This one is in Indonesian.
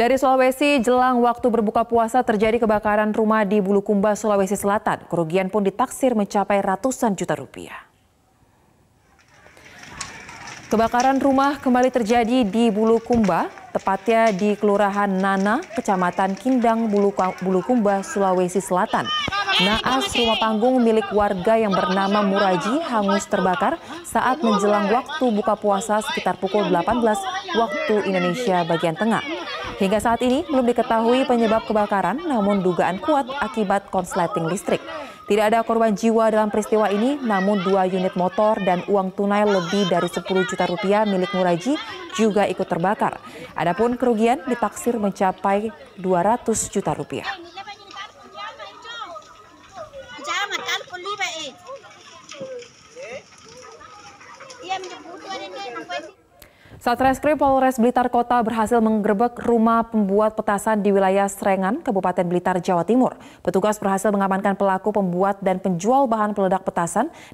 Dari Sulawesi, jelang waktu berbuka puasa terjadi kebakaran rumah di Bulukumba, Sulawesi Selatan. Kerugian pun ditaksir mencapai ratusan juta rupiah. Kebakaran rumah kembali terjadi di Bulukumba, tepatnya di Kelurahan Nana, Kecamatan Kindang, Bulukumba, Sulawesi Selatan. Naas rumah panggung milik warga yang bernama Muraji hangus terbakar saat menjelang waktu buka puasa sekitar pukul 18 waktu Indonesia bagian tengah. Hingga saat ini belum diketahui penyebab kebakaran, namun dugaan kuat akibat konsleting listrik. Tidak ada korban jiwa dalam peristiwa ini, namun dua unit motor dan uang tunai lebih dari 10 juta rupiah milik Muraji juga ikut terbakar. Adapun kerugian ditaksir mencapai 200 juta rupiah. Satreskrim Polres Blitar Kota berhasil menggerebek rumah pembuat petasan di wilayah Srengan, Kabupaten Blitar, Jawa Timur. Petugas berhasil mengamankan pelaku pembuat dan penjual bahan peledak petasan